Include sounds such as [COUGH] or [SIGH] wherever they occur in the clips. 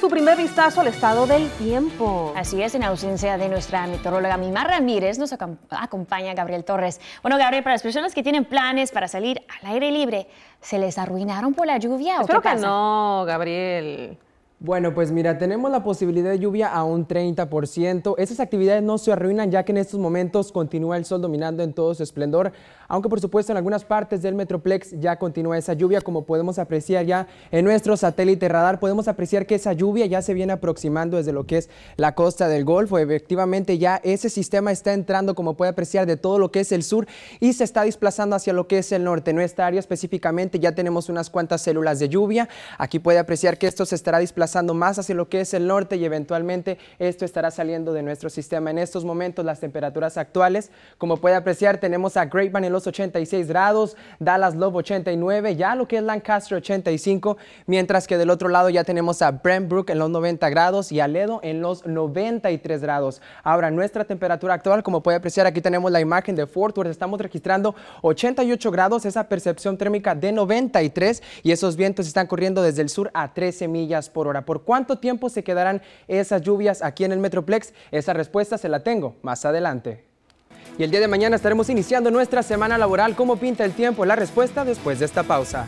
su primer vistazo al estado del tiempo. Así es, en ausencia de nuestra meteoróloga Mimar Ramírez, nos acompaña Gabriel Torres. Bueno, Gabriel, para las personas que tienen planes para salir al aire libre, ¿se les arruinaron por la lluvia? o qué pasa? que no, Gabriel. Bueno, pues mira, tenemos la posibilidad de lluvia a un 30%. Esas actividades no se arruinan ya que en estos momentos continúa el sol dominando en todo su esplendor, aunque por supuesto en algunas partes del Metroplex ya continúa esa lluvia, como podemos apreciar ya en nuestro satélite radar, podemos apreciar que esa lluvia ya se viene aproximando desde lo que es la costa del Golfo, efectivamente ya ese sistema está entrando, como puede apreciar, de todo lo que es el sur y se está desplazando hacia lo que es el norte, en área específicamente ya tenemos unas cuantas células de lluvia, aquí puede apreciar que esto se estará desplazando más hacia lo que es el norte y eventualmente esto estará saliendo de nuestro sistema. En estos momentos las temperaturas actuales, como puede apreciar, tenemos a Great los 86 grados, Dallas Love 89, ya lo que es Lancaster 85, mientras que del otro lado ya tenemos a Brentbrook en los 90 grados y a Ledo en los 93 grados. Ahora, nuestra temperatura actual, como puede apreciar, aquí tenemos la imagen de Fort Worth, estamos registrando 88 grados, esa percepción térmica de 93 y esos vientos están corriendo desde el sur a 13 millas por hora. ¿Por cuánto tiempo se quedarán esas lluvias aquí en el Metroplex? Esa respuesta se la tengo más adelante. Y el día de mañana estaremos iniciando nuestra semana laboral. ¿Cómo pinta el tiempo? La respuesta después de esta pausa.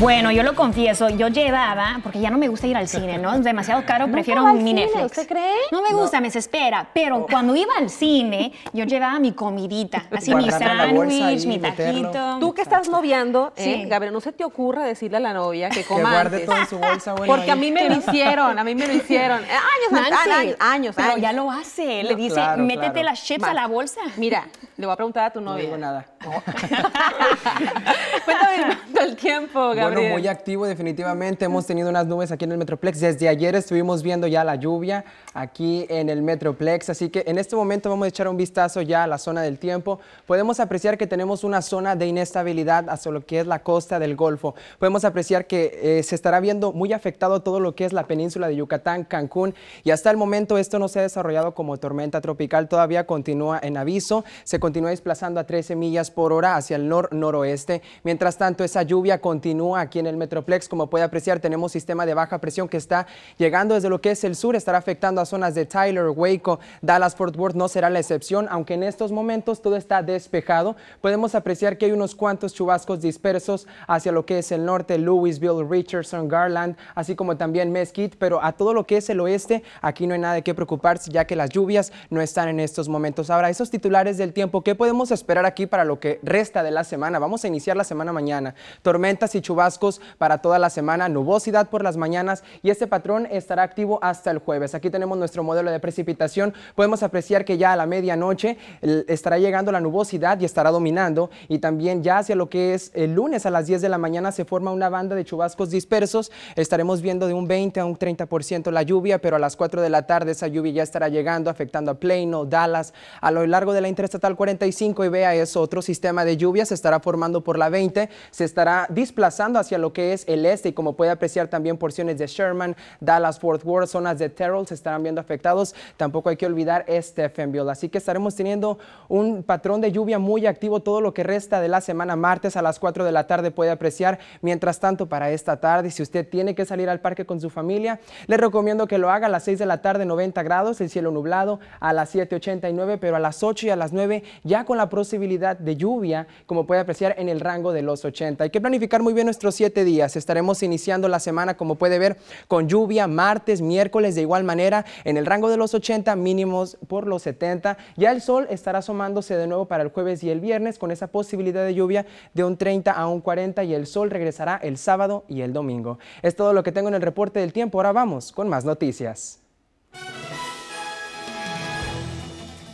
Bueno, yo lo confieso, yo llevaba, porque ya no me gusta ir al cine, ¿no? Es demasiado caro, prefiero mi cine, Netflix. ¿Usted cree? No me gusta, me desespera, pero oh. cuando iba al cine, yo llevaba mi comidita, [LAUGHS] así mi sándwich, mi taquito. Tú que estás noviando, eh, Gabriel, no se te ocurra decirle a la novia que coma Que guarde todo en su bolsa, güey. Porque a mí me lo hicieron, a mí me lo hicieron. [LAUGHS] Años, años, años, Pero ya lo hace, le dice, métete las chips a la bolsa. Mira, le voy a preguntar a tu novia. No digo nada. [LAUGHS] Cuéntame, tiempo, Gabriel. Bueno, muy activo definitivamente. Hemos tenido unas nubes aquí en el Metroplex. Desde ayer estuvimos viendo ya la lluvia aquí en el Metroplex. Así que en este momento vamos a echar un vistazo ya a la zona del tiempo. Podemos apreciar que tenemos una zona de inestabilidad hacia lo que es la costa del Golfo. Podemos apreciar que eh, se estará viendo muy afectado todo lo que es la península de Yucatán, Cancún. Y hasta el momento esto no se ha desarrollado como tormenta tropical. Todavía continúa en aviso. Se continúa desplazando a 13 millas por hora hacia el nor-noroeste. Mientras tanto, esa lluvia continúa aquí en el Metroplex. Como puede apreciar, tenemos sistema de baja presión que está llegando desde lo que es el sur, estará afectando a zonas de Tyler, Waco, Dallas, Fort Worth no será la excepción, aunque en estos momentos todo está despejado. Podemos apreciar que hay unos cuantos chubascos dispersos hacia lo que es el norte, Louisville, Richardson, Garland, así como también Mesquite, pero a todo lo que es el oeste, aquí no hay nada de qué preocuparse, ya que las lluvias no están en estos momentos. Ahora, esos titulares del tiempo, ¿qué podemos esperar aquí para lo que resta de la semana? Vamos a iniciar la semana mañana tormentas y chubascos para toda la semana, nubosidad por las mañanas y este patrón estará activo hasta el jueves. Aquí tenemos nuestro modelo de precipitación. Podemos apreciar que ya a la medianoche estará llegando la nubosidad y estará dominando y también ya hacia lo que es el lunes a las 10 de la mañana se forma una banda de chubascos dispersos. Estaremos viendo de un 20 a un 30% la lluvia, pero a las 4 de la tarde esa lluvia ya estará llegando afectando a Plano, Dallas, a lo largo de la Interestatal 45 y vea es otro sistema de lluvias se estará formando por la 20, se estará desplazando hacia lo que es el este y como puede apreciar también porciones de Sherman, Dallas, Fort Worth, zonas de Terrell se estarán viendo afectados. Tampoco hay que olvidar este Stephenville. Así que estaremos teniendo un patrón de lluvia muy activo todo lo que resta de la semana martes a las 4 de la tarde puede apreciar. Mientras tanto, para esta tarde, si usted tiene que salir al parque con su familia, le recomiendo que lo haga a las 6 de la tarde, 90 grados, el cielo nublado, a las 7, 89, pero a las 8 y a las 9 ya con la posibilidad de lluvia, como puede apreciar en el rango de los 80. Hay que planificar muy bien nuestros siete días. Estaremos iniciando la semana, como puede ver, con lluvia, martes, miércoles, de igual manera, en el rango de los 80, mínimos por los 70. Ya el sol estará asomándose de nuevo para el jueves y el viernes, con esa posibilidad de lluvia de un 30 a un 40 y el sol regresará el sábado y el domingo. Es todo lo que tengo en el reporte del tiempo. Ahora vamos con más noticias.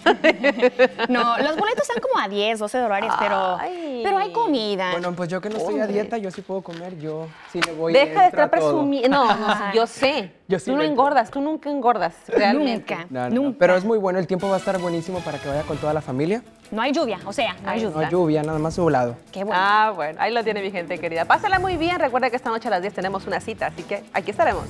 [LAUGHS] no, los boletos están como a 10, 12 dólares, pero, pero hay comida. Bueno, pues yo que no estoy a dieta, yo sí puedo comer, yo sí le voy Deja de estar presumiendo. No, no, yo sé. [LAUGHS] tú no engordas, tú nunca engordas, realmente. Nunca, nunca. Pero es muy bueno, el tiempo va a estar buenísimo para que vaya con toda la familia. No hay lluvia, o sea, no hay lluvia. No hay lluvia, nada más nublado. Qué bueno. Ah, bueno, ahí lo tiene mi gente querida. Pásala muy bien, recuerda que esta noche a las 10 tenemos una cita, así que aquí estaremos.